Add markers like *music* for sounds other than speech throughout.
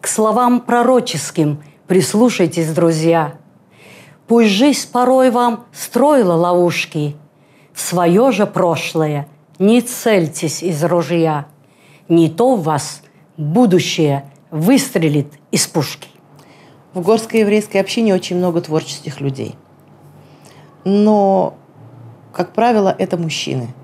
К словам пророческим прислушайтесь, друзья. Пусть жизнь порой вам строила ловушки, В свое же прошлое не цельтесь из ружья. Не то в вас будущее выстрелит из пушки. В горской еврейской общине очень много творческих людей. Но, как правило, это мужчины –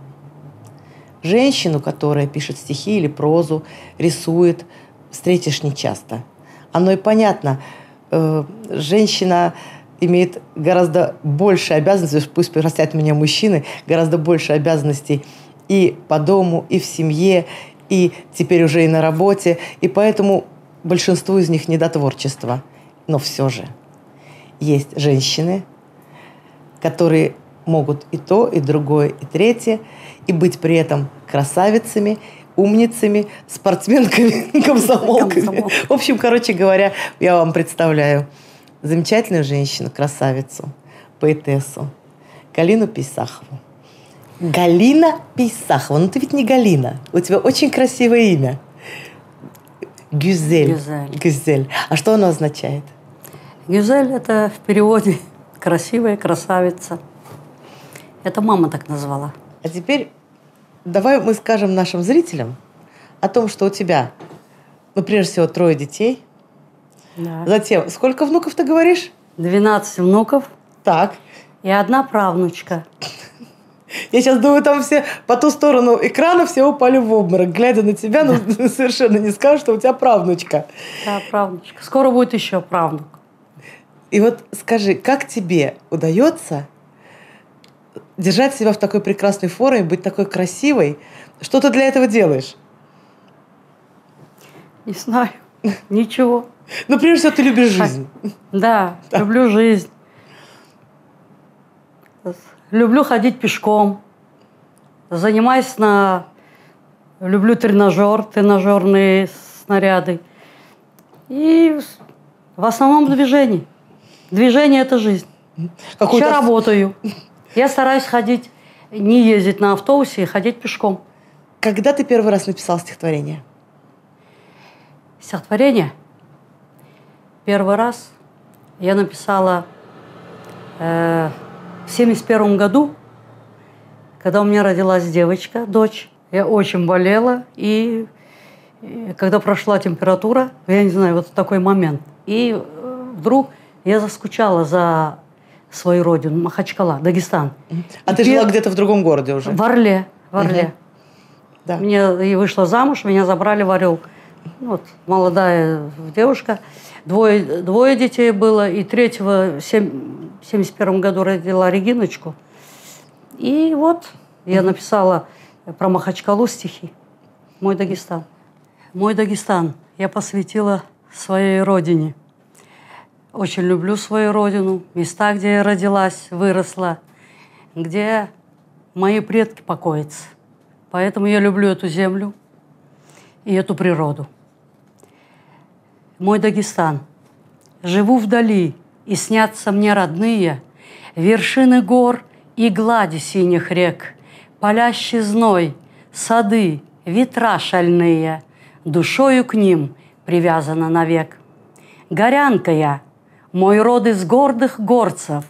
Женщину, которая пишет стихи или прозу, рисует, встретишь нечасто. Оно и понятно. Э, женщина имеет гораздо больше обязанностей, пусть простят меня мужчины, гораздо больше обязанностей и по дому, и в семье, и теперь уже и на работе. И поэтому большинству из них не до творчества. Но все же есть женщины, которые могут и то, и другое, и третье, и быть при этом красавицами, умницами, спортсменками, *laughs* комсомолками. В общем, короче говоря, я вам представляю замечательную женщину, красавицу, поэтессу Галину Писахову. Галина Писахова. Ну, ты ведь не Галина. У тебя очень красивое имя. Гюзель. Гюзель. Гюзель. А что оно означает? Гюзель – это в переводе *laughs* «красивая красавица». Это мама так назвала. А теперь давай мы скажем нашим зрителям о том, что у тебя, ну, прежде всего, трое детей. Да. Затем, сколько внуков ты говоришь? 12 внуков. Так. И одна правнучка. *laughs* Я сейчас думаю, там все по ту сторону экрана все упали в обморок. Глядя на тебя, ну, да. *laughs* совершенно не скажешь, что у тебя правнучка. Да, правнучка. Скоро будет еще правнук. И вот скажи, как тебе удается держать себя в такой прекрасной форме, быть такой красивой. Что ты для этого делаешь? Не знаю. *laughs* Ничего. Ну, прежде всего, ты любишь жизнь. Да, да. люблю жизнь. Люблю ходить пешком. Занимаюсь на... Люблю тренажер, тренажерные снаряды. И в основном движение. Движение – это жизнь. Какой Еще работаю. Я стараюсь ходить, не ездить на автобусе и ходить пешком. Когда ты первый раз написал стихотворение? Стихотворение? Первый раз я написала э, в первом году, когда у меня родилась девочка, дочь. Я очень болела, и, и когда прошла температура, я не знаю, вот такой момент. И э, вдруг я заскучала за свою родину, Махачкала, Дагестан. А Теперь ты жила где-то в другом городе уже? В Орле. В Орле. Угу. Да. Мне и вышла замуж, меня забрали в Орел. Вот, молодая девушка. Двое, двое детей было. И третьего в 1971 году родила Региночку. И вот я написала про Махачкалу стихи. Мой Дагестан. Мой Дагестан я посвятила своей родине – очень люблю свою родину, места, где я родилась, выросла, где мои предки покоятся. Поэтому я люблю эту землю и эту природу. Мой Дагестан. Живу вдали, и снятся мне родные вершины гор и глади синих рек, палящий зной, сады, ветра шальные, душою к ним привязана навек. Горянка я — мой род из гордых горцев,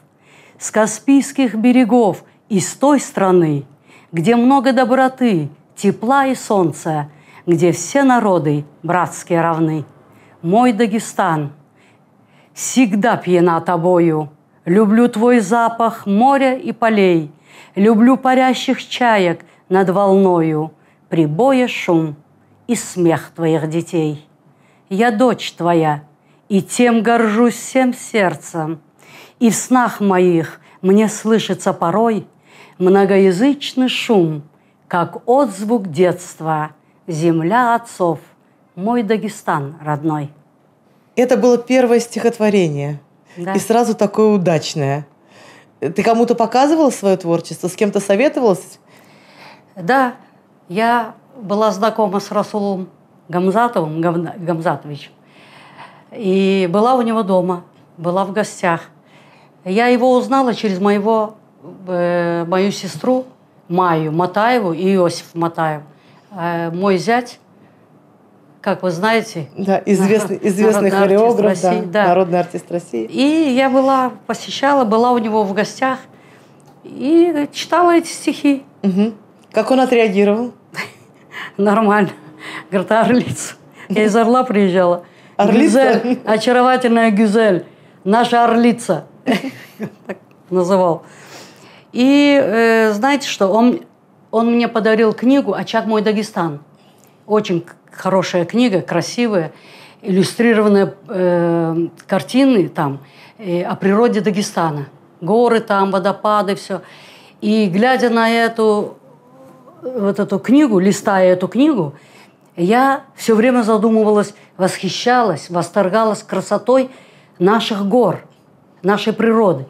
с Каспийских берегов и с той страны, где много доброты, тепла и солнца, где все народы братские равны. Мой Дагестан, всегда пьяна тобою, люблю твой запах моря и полей, люблю парящих чаек над волною, прибоя шум и смех твоих детей. Я дочь твоя, и тем горжусь всем сердцем. И в снах моих мне слышится порой многоязычный шум, как отзвук детства, земля отцов, мой Дагестан родной. Это было первое стихотворение. Да. И сразу такое удачное. Ты кому-то показывала свое творчество? С кем-то советовалась? Да. Я была знакома с Расулом Гамзатовым, Гам... Гамзатовичем. И была у него дома, была в гостях. Я его узнала через моего, э, мою сестру Маю Матаеву и Иосиф Матаев. Э, мой зять, как вы знаете... Да, известный, *laughs* известный народный хореограф, артист России, да, да. народный артист России. И я была, посещала, была у него в гостях и читала эти стихи. Угу. Как он отреагировал? *laughs* Нормально. Говорит, орлица. Я из Орла приезжала. Орлица? Гюзель, очаровательная Гюзель, наша орлица, *laughs* так называл. И э, знаете что, он, он мне подарил книгу «Очаг мой Дагестан». Очень хорошая книга, красивая, иллюстрированные э, картины там э, о природе Дагестана. Горы там, водопады, все. И глядя на эту, вот эту книгу, листая эту книгу, я все время задумывалась – восхищалась, восторгалась красотой наших гор, нашей природы.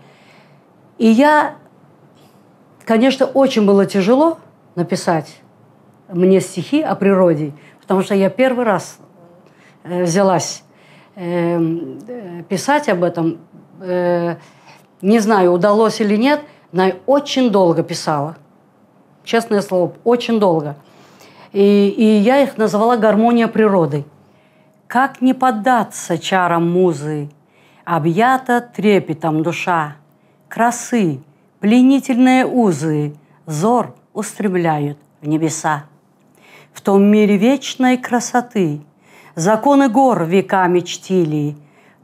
И я, конечно, очень было тяжело написать мне стихи о природе, потому что я первый раз э, взялась эм, э, писать об этом. Э, не знаю, удалось или нет, но очень долго писала. Честное слово, очень долго. И, и я их называла «Гармония природы». Как не поддаться чарам музы, Объята трепетом душа, Красы, пленительные узы, Зор устремляют в небеса. В том мире вечной красоты Законы гор веками чтили,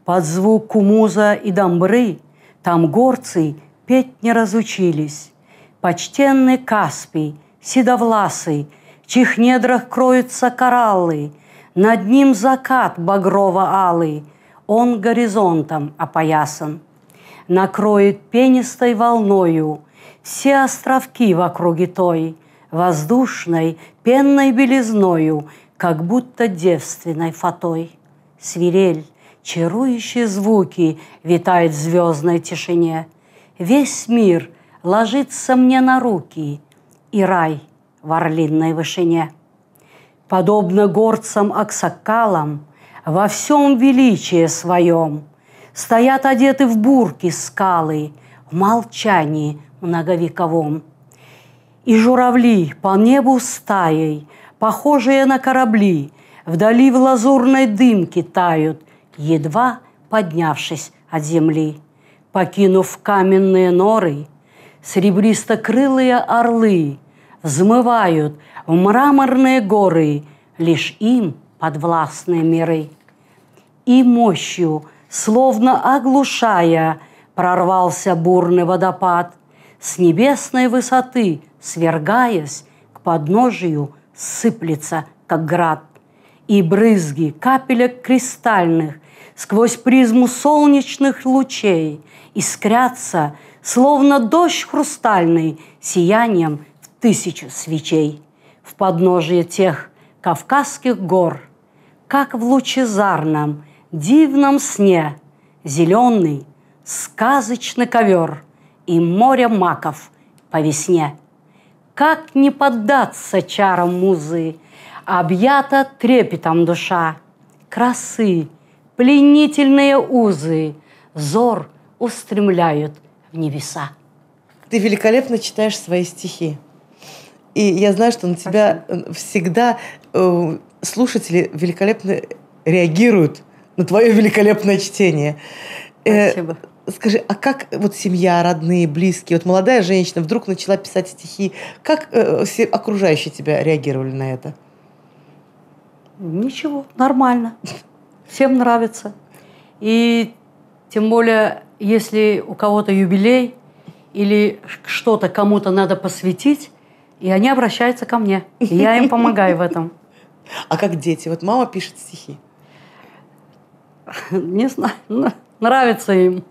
Под звук кумуза и домбры Там горцы петь не разучились. Почтенный Каспий, седовласый, В чьих недрах кроются кораллы — над ним закат багрово-алый, он горизонтом опоясан. Накроет пенистой волною все островки в округе той, воздушной, пенной белизною, как будто девственной фатой. Свирель, чарующие звуки витает в звездной тишине. Весь мир ложится мне на руки, и рай в орлинной вышине подобно горцам-аксакалам, во всем величие своем, стоят одеты в бурки скалы, в молчании многовековом. И журавли по небу стаей, похожие на корабли, вдали в лазурной дымке тают, едва поднявшись от земли. Покинув каменные норы, серебристо-крылые орлы взмывают – в мраморные горы, лишь им подвластны миры. И мощью, словно оглушая, прорвался бурный водопад, с небесной высоты, свергаясь, к подножию сыплется, как град. И брызги капелек кристальных сквозь призму солнечных лучей искрятся, словно дождь хрустальный, сиянием в тысячу свечей в подножие тех кавказских гор, как в лучезарном, дивном сне зеленый, сказочный ковер и море маков по весне. Как не поддаться чарам музы, объята трепетом душа, красы, пленительные узы, зор устремляют в небеса. Ты великолепно читаешь свои стихи. И я знаю, что на тебя Спасибо. Э, всегда э, слушатели великолепно реагируют на твое великолепное чтение. Э, Спасибо. Э, скажи, а как вот семья, родные, близкие, вот молодая женщина вдруг начала писать стихи, как э, все окружающие тебя реагировали на это? Ничего, нормально. Всем нравится. И тем более, если у кого-то юбилей или что-то кому-то надо посвятить, и они обращаются ко мне. И я им помогаю в этом. *laughs* А как дети? Вот мама пишет стихи. *laughs* Не знаю. Ну, нравится им.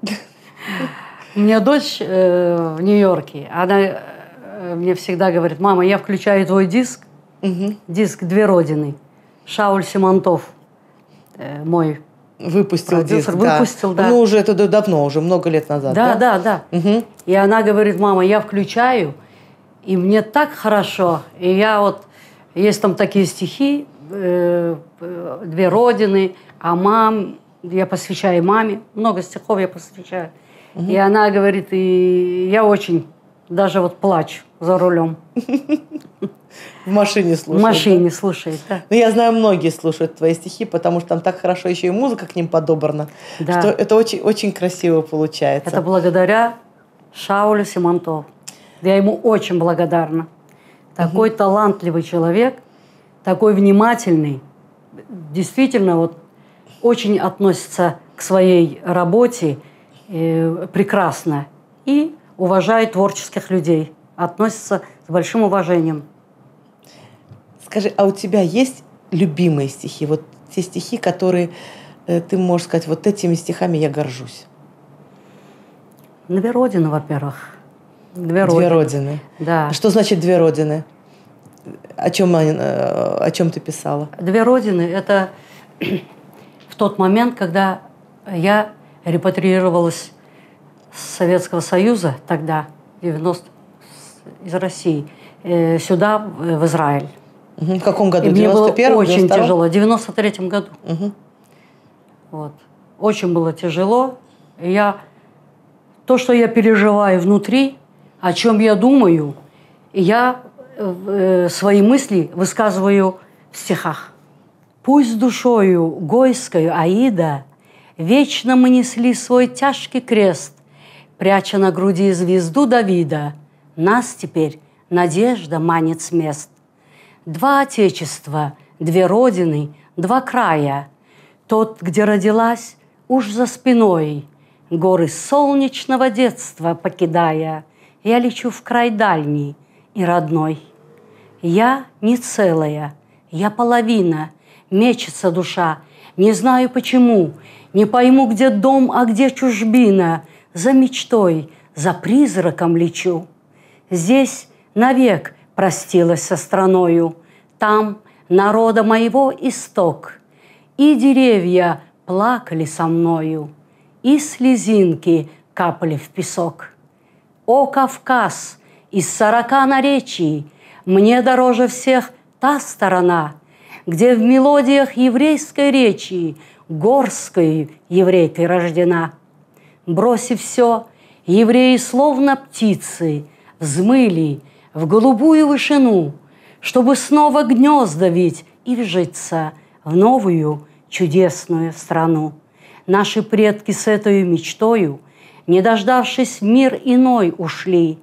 У меня дочь э, в Нью-Йорке. Она э, мне всегда говорит, мама, я включаю твой диск. Угу. Диск «Две родины». Шауль Симонтов, э, мой Выпустил диск, выпустил, да. да. Ну, уже это давно, уже много лет назад. Да, да, да. да. Угу. И она говорит, мама, я включаю – и мне так хорошо. И я вот... Есть там такие стихи, э, э «Две родины», «А мам», я посвящаю маме. Много стихов я посвящаю. Угу. И она говорит, и я очень даже вот плачу за рулем. В машине слушает. В машине слушает, да. Ну, я знаю, многие слушают твои стихи, потому что там так хорошо еще и музыка к ним подобрана, да. что это очень, очень красиво получается. Это благодаря Шаулю Симонтову. Я ему очень благодарна. Такой угу. талантливый человек, такой внимательный, действительно вот очень относится к своей работе э, прекрасно и уважает творческих людей, относится с большим уважением. Скажи, а у тебя есть любимые стихи? Вот те стихи, которые э, ты можешь сказать, вот этими стихами я горжусь. Наверодина, во-первых. Две родины. Две родины. Да. А что значит две родины? О чем, э, о чем ты писала? Две родины – это в тот момент, когда я репатриировалась с Советского Союза тогда, 90 из России, э, сюда, в Израиль. Угу. В каком году? И мне было очень 92? тяжело. В 93 году. Угу. Вот. Очень было тяжело. я... То, что я переживаю внутри, о чем я думаю, я э, э, свои мысли высказываю в стихах. «Пусть душою гойскою Аида Вечно мы несли свой тяжкий крест, Пряча на груди звезду Давида, Нас теперь надежда манит с мест. Два отечества, две родины, два края, Тот, где родилась, уж за спиной, Горы солнечного детства покидая — я лечу в край дальний и родной. Я не целая, я половина, мечется душа. Не знаю почему, не пойму, где дом, а где чужбина. За мечтой, за призраком лечу. Здесь навек простилась со страною. Там народа моего исток. И деревья плакали со мною, и слезинки капали в песок. О, Кавказ, из сорока наречий, Мне дороже всех та сторона, Где в мелодиях еврейской речи Горской еврейкой рождена. Бросив все, евреи словно птицы Взмыли в голубую вышину, Чтобы снова гнезда вить и вжиться В новую чудесную страну. Наши предки с этой мечтою – не дождавшись мир иной, ушли.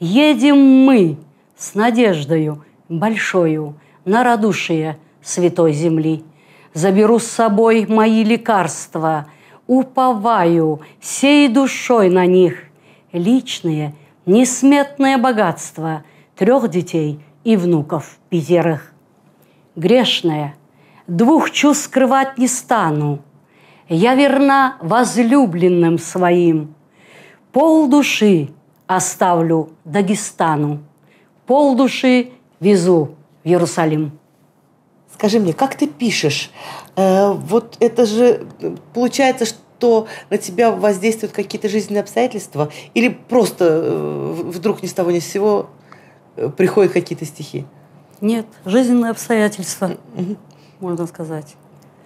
Едем мы с надеждою большою На радушие святой земли. Заберу с собой мои лекарства, Уповаю всей душой на них. Личные, несметное богатство Трех детей и внуков пятерых. Грешная, двух чувств скрывать не стану. Я верна возлюбленным своим, Пол души оставлю Дагестану, пол души везу в Иерусалим. Скажи мне, как ты пишешь? Э, вот это же э, получается, что на тебя воздействуют какие-то жизненные обстоятельства, или просто э, вдруг ни с того ни с сего э, приходят какие-то стихи? Нет, жизненные обстоятельства, mm-hmm. можно сказать.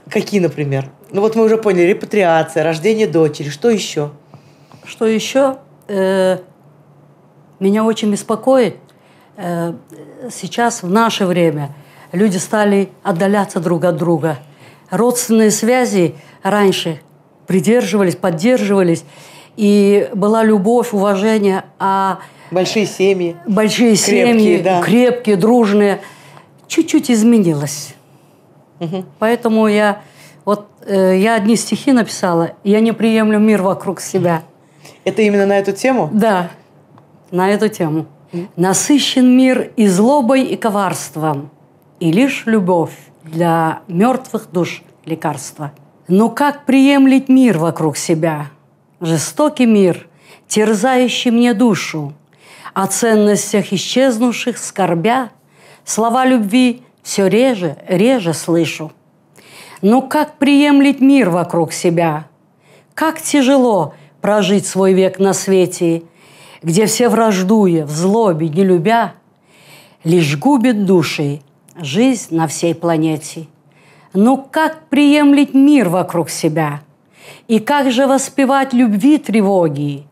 Какие, например? Ну вот мы уже поняли, репатриация, рождение дочери, что еще? Что еще э, меня очень беспокоит, э, сейчас в наше время люди стали отдаляться друг от друга. Родственные связи раньше придерживались, поддерживались, и была любовь, уважение, а большие семьи, большие крепкие, семьи, да. крепкие, дружные, чуть-чуть изменилось. Угу. Поэтому я вот э, я одни стихи написала, я не приемлю мир вокруг себя. Это именно на эту тему? Да, на эту тему. Насыщен мир и злобой, и коварством, и лишь любовь для мертвых душ лекарства. Но как приемлить мир вокруг себя? Жестокий мир, терзающий мне душу, о ценностях исчезнувших, скорбя, слова любви все реже, реже слышу. Но как приемлить мир вокруг себя? Как тяжело прожить свой век на свете, где все враждуя, в злобе, не любя, лишь губит души жизнь на всей планете. Ну как приемлить мир вокруг себя? И как же воспевать любви тревоги?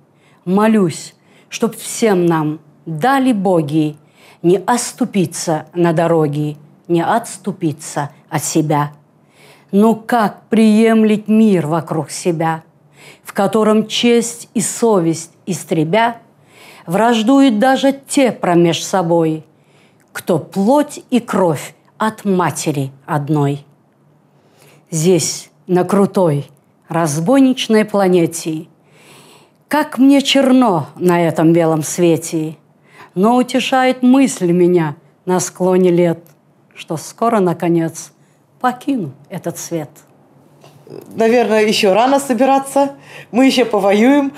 Молюсь, чтоб всем нам дали боги не оступиться на дороге, не отступиться от себя. Ну как приемлить мир вокруг себя – котором честь и совесть истребя, враждуют даже те промеж собой, кто плоть и кровь от матери одной. Здесь, на крутой, разбойничной планете, как мне черно на этом белом свете, но утешает мысль меня на склоне лет, что скоро, наконец, покину этот свет наверное, еще рано собираться, мы еще повоюем,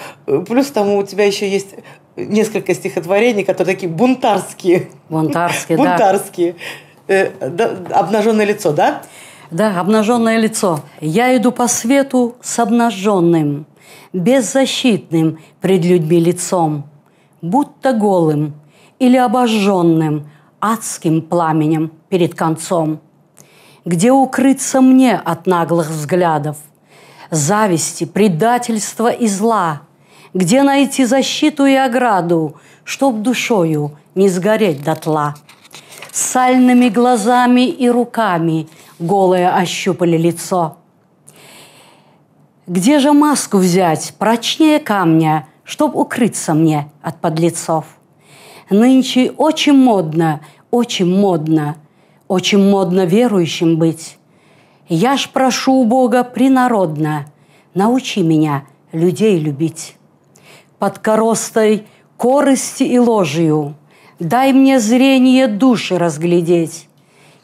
плюс тому у тебя еще есть несколько стихотворений, которые такие бунтарские. Бунтарские, да. Бунтарские. Э, обнаженное лицо, да? Да, обнаженное лицо. Я иду по свету с обнаженным, беззащитным пред людьми лицом, будто голым или обожженным адским пламенем перед концом. Где укрыться мне от наглых взглядов? Зависти, предательства и зла? Где найти защиту и ограду, Чтоб душою не сгореть дотла? Сальными глазами и руками Голые ощупали лицо. Где же маску взять, прочнее камня, Чтоб укрыться мне от подлецов? Нынче очень модно, очень модно – очень модно верующим быть. Я ж прошу у Бога принародно, научи меня людей любить. Под коростой корости и ложью дай мне зрение души разглядеть.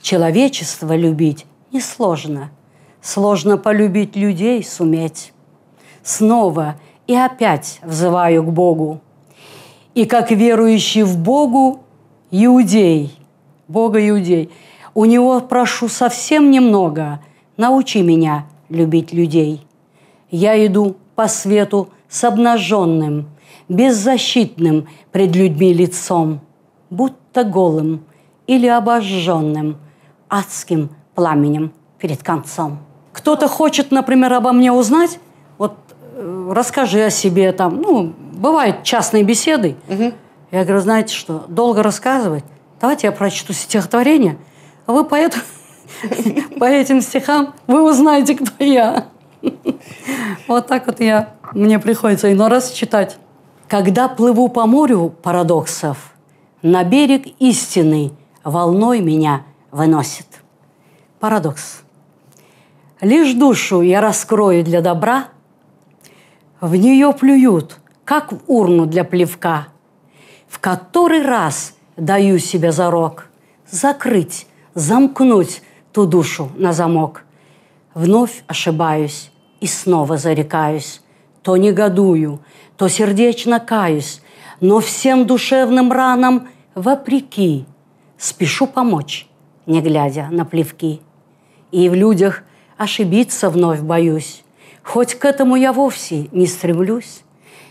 Человечество любить несложно, сложно полюбить людей суметь. Снова и опять взываю к Богу. И как верующий в Богу, иудей, Бога иудей – у него прошу совсем немного. Научи меня любить людей. Я иду по свету с обнаженным, беззащитным пред людьми лицом, будто голым или обожженным, адским пламенем перед концом. Кто-то хочет, например, обо мне узнать, вот э, расскажи о себе там, ну, бывают частные беседы. Угу. Я говорю, знаете что, долго рассказывать, давайте я прочту стихотворение – а вы по, эту, *laughs* по этим стихам, вы узнаете, кто я. Вот так вот я, мне приходится иной раз читать. Когда плыву по морю парадоксов, на берег истины волной меня выносит. Парадокс. Лишь душу я раскрою для добра, в нее плюют, как в урну для плевка. В который раз даю себе зарок закрыть замкнуть ту душу на замок. Вновь ошибаюсь и снова зарекаюсь. То негодую, то сердечно каюсь, но всем душевным ранам вопреки спешу помочь, не глядя на плевки. И в людях ошибиться вновь боюсь, хоть к этому я вовсе не стремлюсь.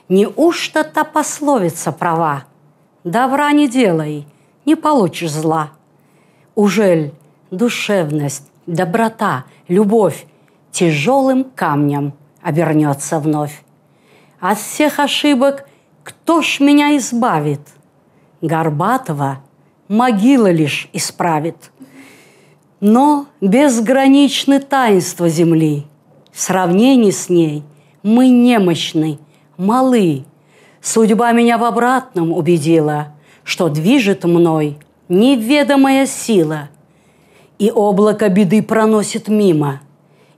Неужто та пословица права? Добра не делай, не получишь зла – ужель душевность, доброта, любовь тяжелым камнем обернется вновь. От всех ошибок кто ж меня избавит? Горбатова могила лишь исправит. Но безграничны таинства земли. В сравнении с ней мы немощны, малы. Судьба меня в обратном убедила, что движет мной неведомая сила, и облако беды проносит мимо,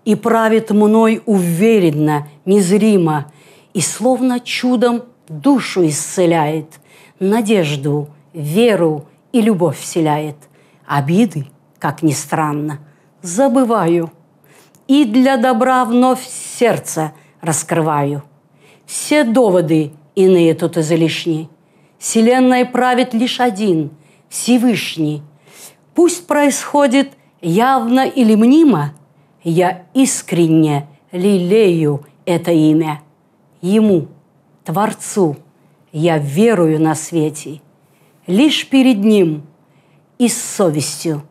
и правит мной уверенно, незримо, и словно чудом душу исцеляет, надежду, веру и любовь вселяет. Обиды, как ни странно, забываю и для добра вновь сердце раскрываю. Все доводы иные тут излишни. Вселенной правит лишь один – Всевышний. Пусть происходит явно или мнимо, я искренне лелею это имя. Ему, Творцу, я верую на свете, лишь перед Ним и с совестью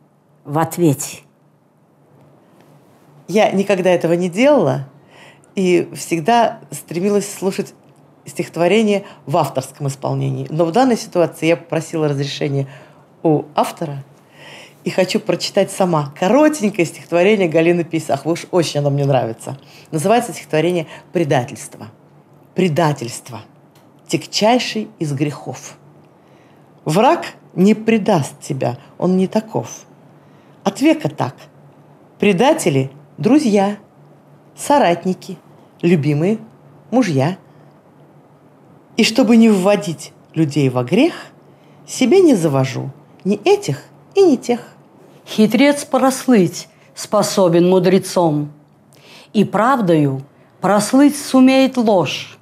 в ответе. Я никогда этого не делала и всегда стремилась слушать стихотворение в авторском исполнении. Но в данной ситуации я попросила разрешения у автора и хочу прочитать сама коротенькое стихотворение Галины Писах. Вы уж очень оно мне нравится. Называется стихотворение «Предательство». Предательство. Тягчайший из грехов. Враг не предаст тебя, он не таков. От века так. Предатели – друзья, соратники, любимые, мужья. И чтобы не вводить людей во грех, себе не завожу – ни этих и ни тех. Хитрец прослыть способен мудрецом, и правдою прослыть сумеет ложь.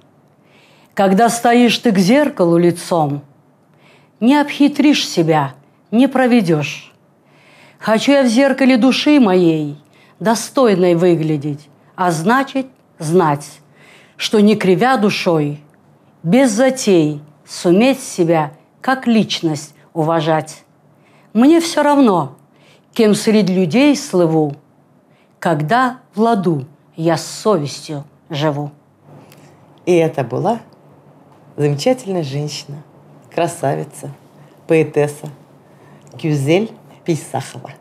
Когда стоишь ты к зеркалу лицом, не обхитришь себя, не проведешь. Хочу я в зеркале души моей достойной выглядеть, а значит знать, что не кривя душой, без затей суметь себя как личность уважать. Мне все равно, кем среди людей слыву, когда в ладу я с совестью живу. И это была замечательная женщина, красавица, поэтесса Кюзель Писахова.